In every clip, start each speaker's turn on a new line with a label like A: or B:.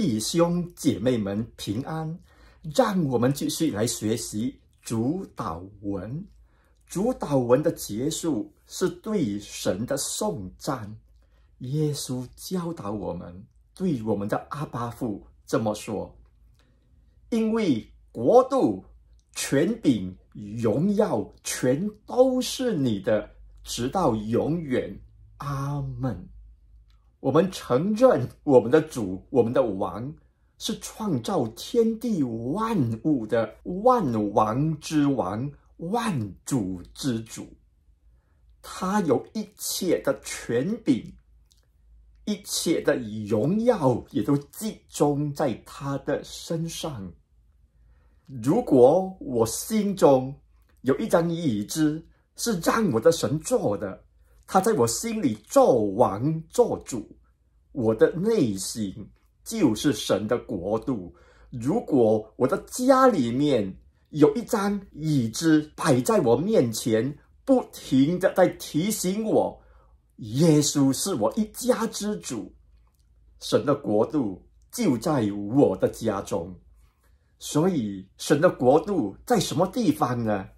A: 弟兄姐妹们平安，让我们继续来学习主导文。主导文的结束是对神的颂赞。耶稣教导我们，对我们的阿巴父这么说：“因为国度、权柄、荣耀，全都是你的，直到永远。”阿门。我们承认，我们的主、我们的王是创造天地万物的万王之王、万主之主。他有一切的权柄，一切的荣耀也都集中在他的身上。如果我心中有一张椅子，是让我的神坐的。他在我心里，做王做主。我的内心就是神的国度。如果我的家里面有一张椅子摆在我面前，不停的在提醒我，耶稣是我一家之主，神的国度就在我的家中。所以，神的国度在什么地方呢？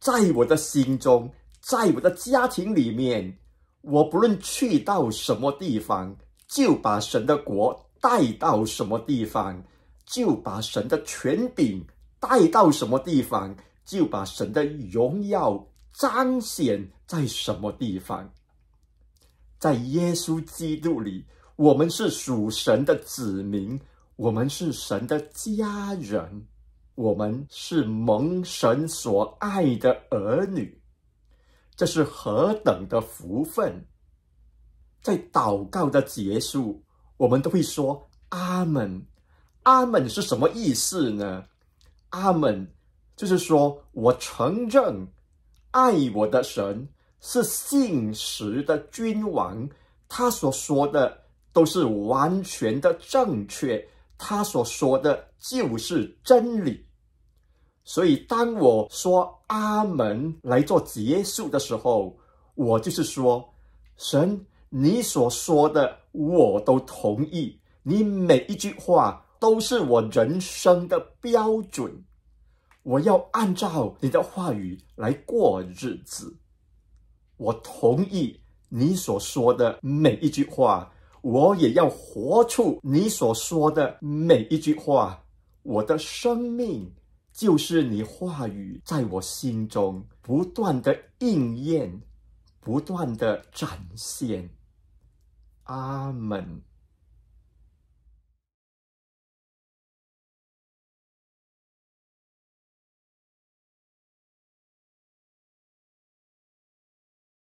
A: 在我的心中。在我的家庭里面，我不论去到什么地方，就把神的国带到什么地方，就把神的权柄带到什么地方，就把神的荣耀彰显在什么地方。在耶稣基督里，我们是属神的子民，我们是神的家人，我们是蒙神所爱的儿女。这是何等的福分！在祷告的结束，我们都会说“阿门”。阿门是什么意思呢？阿门就是说我承认爱我的神是信实的君王，他所说的都是完全的正确，他所说的就是真理。所以，当我说“阿门”来做结束的时候，我就是说：“神，你所说的我都同意，你每一句话都是我人生的标准，我要按照你的话语来过日子。我同意你所说的每一句话，我也要活出你所说的每一句话。我的生命。”就是你话语在我心中不断的应验，不断的展现。阿门。